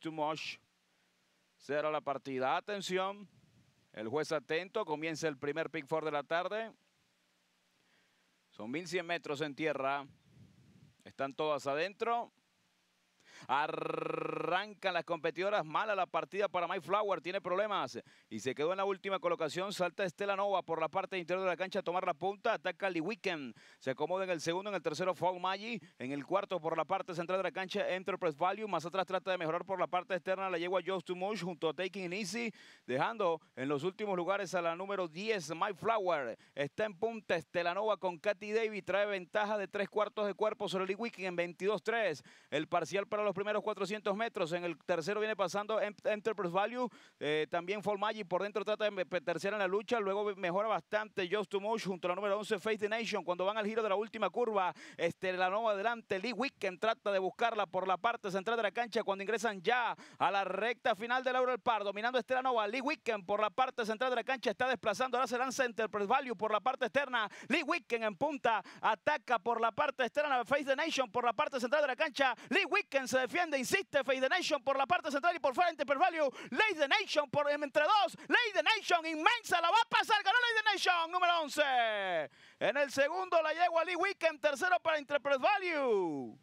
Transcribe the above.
Too much. la partida. Atención. El juez atento. Comienza el primer pick four de la tarde. Son 1100 metros en tierra. Están todas adentro. Ar Arrancan las competidoras, mala la partida para My Flower, tiene problemas y se quedó en la última colocación. Salta Estela Nova por la parte interior de la cancha a tomar la punta, ataca Lee Weekend, se acomoda en el segundo, en el tercero Fog Maggi, en el cuarto por la parte central de la cancha Enterprise Value, más atrás trata de mejorar por la parte externa la yegua Just Too Much junto a Taking Easy, dejando en los últimos lugares a la número 10 My Flower, está en punta Estela Nova con Katy Davis, trae ventaja de tres cuartos de cuerpo sobre Lee Weekend en 22-3, el parcial para los primeros 400 metros en el tercero viene pasando em-, Enterprise Value. Eh, también también Folmaggi por dentro trata de tercera en la lucha. Luego mejora bastante Just to Motion junto a la número 11 Face the Nation. Cuando van al giro de la última curva, este, la nueva adelante. Lee Wicken trata de buscarla por la parte central de la cancha. Cuando ingresan ya a la recta final del Laura del Par, dominando Estela Nova. Lee Wicken por la parte central de la cancha está desplazando. Ahora se lanza Enterprise Value por la parte externa. Lee Wicken en punta. Ataca por la parte externa. Face the Nation por la parte central de la cancha. Lee Wicken se defiende. Insiste Face Nation por la parte central y por frente, per value. Lady Nation por entre dos. Lady Nation, inmensa, la va a pasar. Ganó Lady Nation, número 11. En el segundo la a Lee Weekend, tercero para Interpret Value.